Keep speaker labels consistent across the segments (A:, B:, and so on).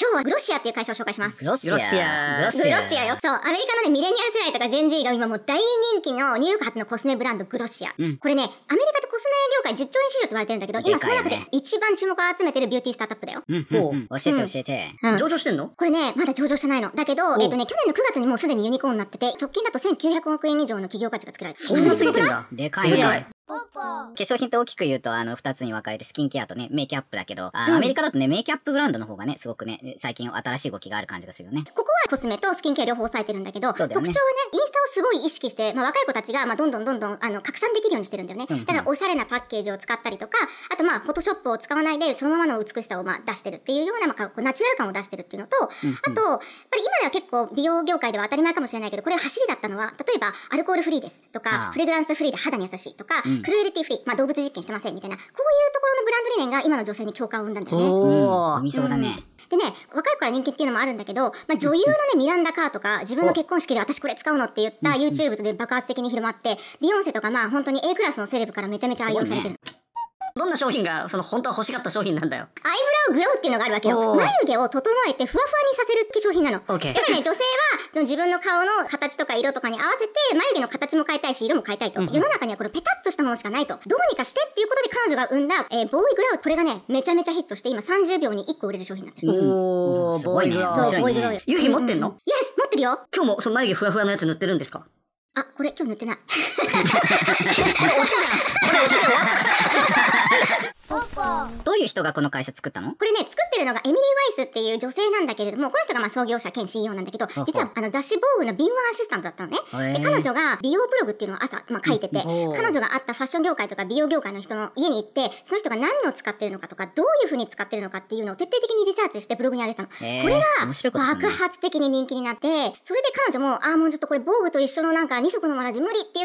A: 今日はグロッシアっていう会社を紹介します。グロッシア。グロッシア。グロッシアよ。そう、アメリカのね、ミレニアル世代とかジェンジーが今もう大人気のニューヨーク発のコスメブランド、グロッシア。うん、これね、アメリカでコスメ業界10兆円市場って言われてるんだけど、今その中で一番注目を集めてるビューティースタートアップだよ。うん、ほう。教えて教えて。うん、上場してんのこれね、まだ上場してないの。だけど、えっとね、去年の9月にもうすでにユニコーンになってて、直近だと1900億円以上の企業価値が作られてる。そんなすぎてんだ。でかいね。化粧品って大きく
B: 言うと、あの、二つに分かれて、スキンケアとね、メイキアップだけど、あ、うん、アメリカだとね、メイキアップブランドの方がね、すごくね、最近新しい動きがある感じがするよね。こ
A: こはコスメとスキンケア両方抑えてるんだけど、ね、特徴はね、インスタをすごい意識して、まあ、若い子たちが、まあ、どんどんどんどん、あの、拡散できるようにしてるんだよね。だから、おしゃれなパッケージを使ったりとか、あと、まあ、フォトショップを使わないで、そのままの美しさを、まあ、出してるっていうような、まあ、ナチュラル感を出してるっていうのと、うんうん、あと、やっぱり今では結構、美容業界では当たり前かもしれないけど、これは走りだったのは、例えば、アルコールフリーですとか、フレグランスフリーで肌に優しいとか、うんクルエルティフリー、まあ、動物実験してませんみたいな、こういうところのブランド理念が今の女性に共感を生んだんだよね。おー、うん、そうだね。でね、若い子から人気っていうのもあるんだけど、まあ、女優のね、ミランダ・カーとか、自分の結婚式で私これ使うのって言った YouTube で爆発的に広まって、ビヨンセとかまあ本当に A クラスのセレブからめちゃめちゃ愛用されてる。
C: どんな商品がその本当は欲しかった商品なんだよ。
A: アイブラウグロウっていうのがあるわけよ。眉毛を整えてふわふわにさせる化粧品なの。やっぱりね、女性その自分の顔の形とか色とかに合わせて眉毛の形も変えたいし色も変えたいと、うん、世の中にはこれペタッとしたものしかないとどうにかしてっていうことで彼女が生んだ、えー、ボーイグラウこれがねめちゃめちゃヒットして今30秒に1個売れる商品になってる
C: おー、うん、すごいねそう、ボーイグラウユヒ持ってんの、うん、イエス持ってるよ今日もその眉毛ふわふわのやつ塗ってるんですかあ、これ今日塗ってない。これ落ちじゃん。これ落ち
A: どういう人がこの会社作ったのこれね、作ってるのがエミリー・ワイスっていう女性なんだけれども、この人がまあ創業者兼 CEO なんだけど、実はあの雑誌防具の敏腕アシスタントだったのね。で、彼女が美容ブログっていうのを朝、まあ、書いてて、彼女があったファッション業界とか美容業界の人の家に行って、その人が何を使ってるのかとか、どういうふうに使ってるのかっていうのを徹底的にリサーチしてブログに上げてたの。これが爆発的に人気になって、それで彼女も、あ、もうちょっとこれ防具と一緒のなんか二足のわらじ無理って言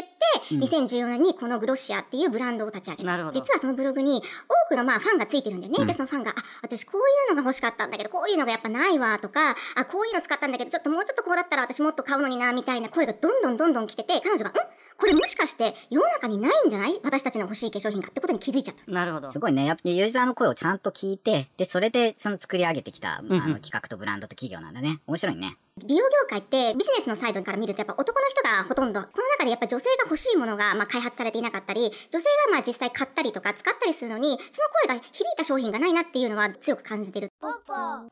A: って、うん、2014年にこのグロッシアっていうブランドを立ち上げた実はそのブログに多くのまあファンがついてるんだよね、うん、でそのファンが「あ私こういうのが欲しかったんだけどこういうのがやっぱないわ」とか「あこういうの使ったんだけどちょっともうちょっとこうだったら私もっと買うのにな」みたいな声がどんどんどんどん来てて彼女が「んこれもしかして世の中にないんじゃない私たちの欲しい化粧品がってことに気づいちゃった。なるほど。すごいね。やっぱユーザーの声をちゃんと聞いて、で、それでその作り上げてきた、うん、あの企画とブランドと企業なんだね。面白いね。美容業界ってビジネスのサイドから見るとやっぱ男の人がほとんどこの中でやっぱ女性が欲しいものがま開発されていなかったり女性がまあ実際買ったりとか使ったりするのにその声が響いた商品がないなっていうのは強く感じてる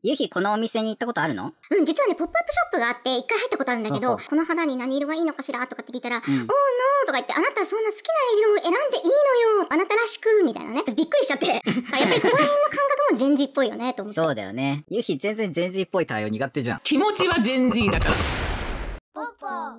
A: ゆひこのお店に行ったことあるのうん実はねポップアップショップがあって1回入ったことあるんだけどこの肌に何色がいいのかしらとかって聞いたら、うん、おーとか言って、あなたそんな好きな色を選んでいいのよあなたらしくみたいなね。びっくりしちゃって。やっぱりここら辺の感覚もジェンジーっぽいよね、と思って。そうだよね。ユひ全然ジェンジーっぽい対応苦手じゃん。
B: 気持ちはジェンジーだから。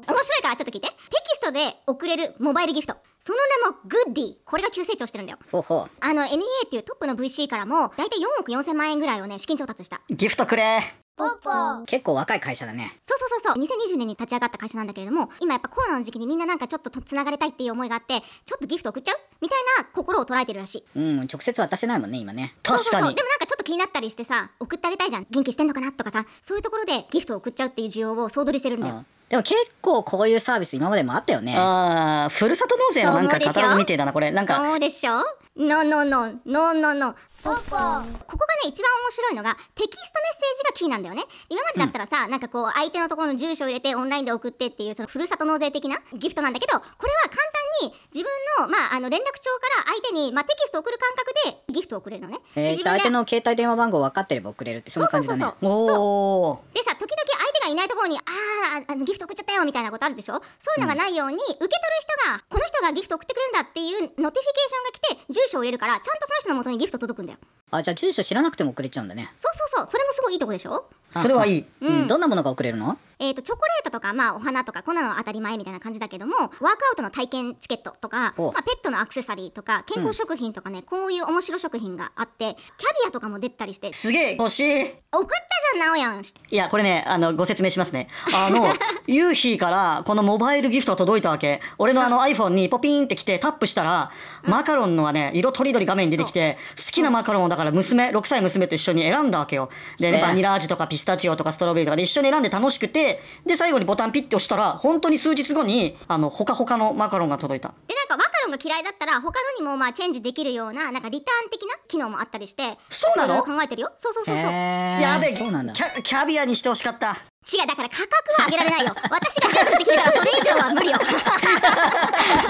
A: 面白いからちょっと聞いて。テキストで送れるモバイルギフト。その名もグッディ。これが急成長してるんだよ。ほうほう。あの NEA っていうトップの VC からも、大体た4億4千万円ぐらいをね、資金調達した。
C: ギフトくれ
A: ポポ結構若い会社だねそうそうそうそう2020年に立ち上がった会社なんだけれども今やっぱコロナの時期にみんななんかちょっとつながれたいっていう思いがあってちょっとギフト送っちゃうみたいな心を捉えてるらし
B: いうん直接渡せないもんね今ね確かにでも
A: なんかちょっと気になったりしてさ送ってあげたいじゃん元気してんのかなとかさそういうところでギフトを送っちゃうっていう需要を総取りしてるんだよ、うんでも結構こういうサービ
B: ス
C: 今までもあったよね。ああ、ふるさと納税のなんかカタログみてえだな、これ。なんか。そ
A: うでしょ No, no, no, no, no, no. ここがね一番面白いのがテキストメッセージがキーなんだよね今までだったらさ、うん、なんかこう相手のところの住所を入れてオンラインで送ってっていうそのふるさと納税的なギフトなんだけどこれは簡単に自分の,、まあ、あの連絡帳から相手に、まあ、テキスト送る感覚でギフトを送れるのね、えー、じゃあ相手
B: の携帯電話番号分かってれば送れるってそんな感じだねそうそうそ
C: うそ
A: うでさ時々がいないところに、ああ、あのギフト送っちゃったよみたいなことあるでしょそういうのがないように、うん、受け取る人が、この人がギフト送ってくれるんだっていうノティフィケーションが来て、住所を入れるから、ちゃんとその人の元にギフト届くんだよ。
B: あ、じゃあ住所知らなくても送れちゃうんだね。
A: そうそうそう、それもすごいいいとこでしょそれはいい。うん、ど
B: んなものが送れるの
A: えっ、ー、と、チョコレートとか、まあ、お花とか、こんなの当たり前みたいな感じだけども、ワークアウトの体験チケットとか、まあ、ペットのアクセサリーとか、健康食品とかね、うん、こういう面白食品があって、キャビアとかも出たりして。すげえ欲しい送ったじゃん、なおやん。い
C: や、これね、あの、ご説明しますね。あの、ユーヒーからこのモバイルギフト届いたわけ。俺のあの iPhone にポピーンってきてタップしたら、うん、マカロンのはね、色とりどり画面に出てきて、好きなマカロンをだから娘、6歳娘と一緒に選んだわけよ。で、ね、バニラ味とかピスタチオとかストロベリーとかで一緒に選んで楽しくて、、で、最後にボタンピッて押したら、本当に数日後に、あの、ほかほかのマカロンが届いた。
A: で、なんかマカロンが嫌いだったら、他のにもまあチェンジできるような、なんかリターン的な機能もあったりして、そうなの考えてるよ。そうそうそうそう。やべえ、キャ。ビアにしてほしかった。違う、だから価格は上げられないよ。私が10ドルって決めたら、それ以上は
C: 無理よ。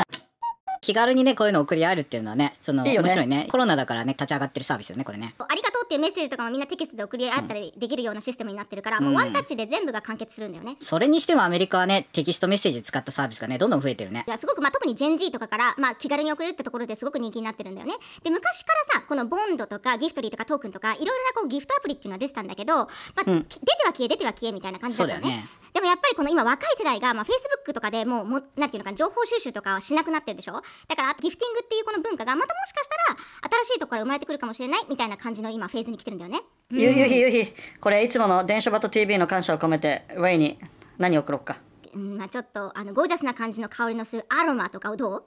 B: 気軽にね、こういうの送り合えるっていうのはね、その、いいね面白いね。コロナだからね、立ち上がってるサービスよね、これね。
A: ありがっていうメッセージとかもみんなテキストで送り合ったりできるようなシステムになってるから、もうワンタッチで全部が完結するんだよね、そ
B: れにしてもアメリカはねテキストメッセージ使ったサービスがねどんどん増えてるねいや
A: すごく、まあ、特にジェン G とかから、まあ、気軽に送れるってところですごく人気になってるんだよねで昔からさこのボンドとかギフトリーとかトークンとかいろいろなこうギフトアプリっていうのは出てたんだけど、まあ、うん、出ては消え出ては消えみたいな感じだったよね、ね、でもやっぱりこの今若い世代が、まあ、Facebook とかでもうも、なんていうのか情報収集とかはしなくなってるでしょだから、ギフティングっていうこの文化が、またもしかしたら、新しいところから生まれてくるかもしれないみたいな感じの今、フェーズに来てるんだよね。ゆゆひゆひ、
C: これいつもの電書バト TV の感謝を込めて、ウェイに何を送ろうか。
A: うん、まあちょっと、あの、ゴージャスな感じの香りのするアロマとかをどう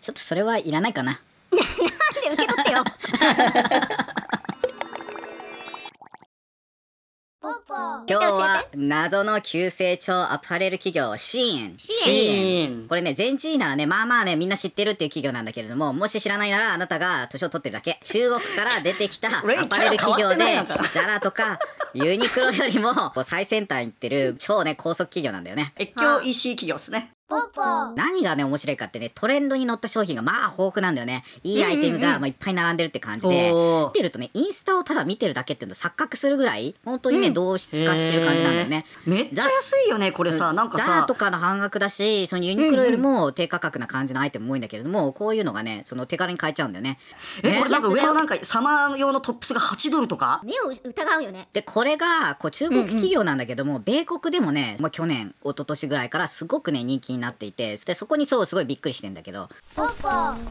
C: ちょっとそれはいらないかな。な
A: んで受け取ってよ。今日は
B: 謎の急成長アパレル企業シーン。シーン。これね、全知ならね、まあまあね、みんな知ってるっていう企業なんだけれども、もし知らないならあなたが年を取ってるだけ。中国から出てきた アパレル企業で、ザラとか、ユニクロよりも最先端行ってる超ね、高速企業なんだよね。越境 EC 企業っすね。何がね面白いかってねトレンドに乗った商品がまあ豊富なんだよねいいアイテムが、まあ、いっぱい並んでるって感じで見てるとねインスタをただ見てるだけっていうの錯覚するぐらい本当にね、同質化してる感じなんだよね、めっちゃ安いよねこれさなんかさザとかの半額だしそのユニクロよりも低価格な感じのアイテムも多いんだけれども、こういうのがねその手軽に買えちゃうんだよね
A: えこれなんか上の
B: なんかサマー用のトップスが8ドルとか目を疑うよねでこれがこう中国企業なんだけども、米国でもね、まあ、去年一昨年ぐらいからすごくね人気になっていてでそこにそうすごいびっくりしてんだけど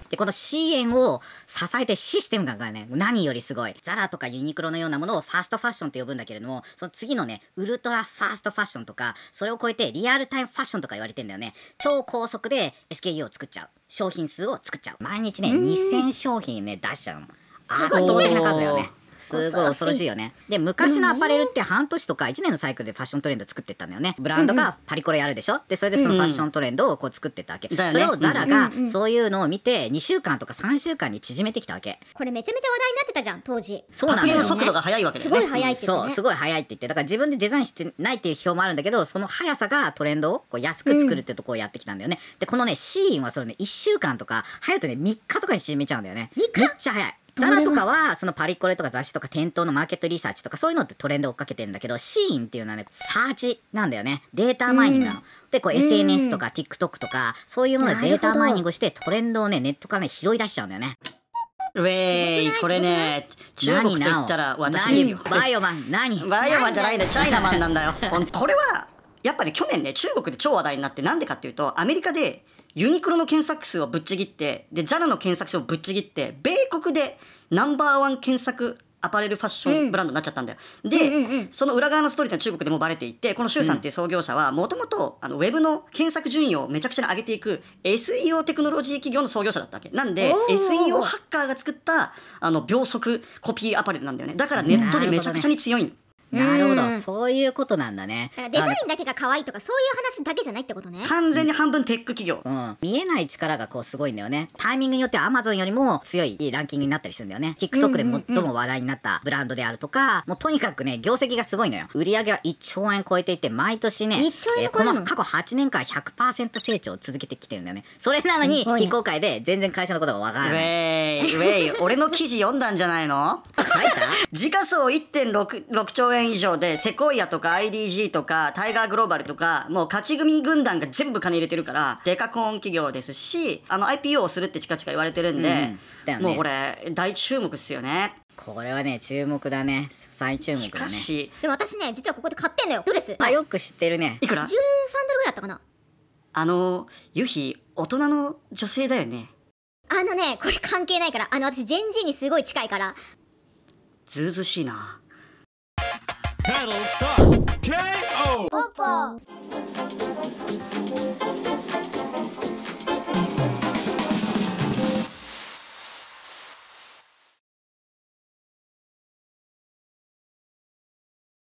B: でこの支援を支えてシステムがね何よりすごいザラとかユニクロのようなものをファーストファッションって呼ぶんだけれどもその次のねウルトラファーストファッションとかそれを超えてリアルタイムファッションとか言われてんだよね超高速で SKU を作っちゃう商品数を作っちゃう毎日ね2000商品ね出しちゃうの圧倒的な数だよねすごい恐ろしいよねで昔のアパレルって半年とか1年のサイクルでファッショントレンド作ってったんだよねブランドがパリコレやるでしょでそれでそのファッショントレンドをこう作ってったわけ、それをザラがそういうのを見て2週間とか3週間に縮めてきたわけ
A: これめちゃめちゃ話題になってたじゃん当時そうなんだよ、ね、速度が速いわけだよねすごい速いって、ね、そうす
B: ごい速いって言ってだから自分でデザインしてないっていう表もあるんだけどその速さがトレンドをこう安く作るってとこをやってきたんだよね、うん、でこのねシーンはそれね1週間とか早いとね3日とかに縮めちゃうんだよね3日めっちゃ早いザラとかはそのパリコレとか雑誌とか店頭のマーケットリサーチとかそういうのってトレンド追っかけてるんだけどシーンっていうのはねサーチなんだよねデータマイニングなの。でこう SNS とか TikTok とかそういうものでデータマイニングしてトレンドをねネットからね拾い出しちゃうんだよね。
C: ウェイこれね中国と言ったら私ですよバイオマン何バイオマンじゃないんだチャイナマンなんだよ これはやっぱね去年ね中国で超話題になってなんでかっていうとアメリカでユニクロの検索数をぶっちぎって、で、JAL の検索数をぶっちぎって、米国でナンバーワン検索アパレルファッションブランドになっちゃったんだよ。うん、で、うんうんうん、その裏側のストーリーって中国でもバレていて、この周さんっていう創業者は、もともとウェブの検索順位をめちゃくちゃに上げていく SEO テクノロジー企業の創業者だったわけ。なんで、SEO ハッカーが作ったあの秒速コピーアパレルなんだよね。だからネットでめちゃくちゃに強いの。なるほど、そ
B: ういうことなんだね。
A: デザインだけが可愛いとかそういう話だけじゃないってことね。完全に半
B: 分テック企業。うん。見えない力がこうすごいんだよね。タイミングによってはマゾンよりも強いランキングになったりするんだよね。TikTok で最も話題になったブランドであるとか、もうとにかくね、業績がすごいのよ。売上は1兆円超えていて、毎年ね、えー、この過去8年間100%成長を続けてきてるんだよね。それなのに、非
C: 公開で全然会社のことがわからない。ウェイ、ウェイ、俺の記事読んだんじゃないの書いた時価総1.6兆円以上で、セコイアとか IDG とか、タイガーグローバルとか、もう勝ち組軍団が全部金入れてるから、デカコン企業ですし、あの IPO をするって近々言われてるんで、うんね、もうこれ、大注目っすよね。これはね、注目だね。再注目だね。しかし。
A: でも私ね、実はここで買ってんだよ。ドレス。あ、よく知ってるね。いくら ?13 ドルぐらいだったかな。
C: あの、ユヒ、大人の女性だよね。
A: あのね、これ関係ないから。あの、私、ジェンジーにすごい近いから。
C: ずうずしいな。
A: Metal K.O. Football.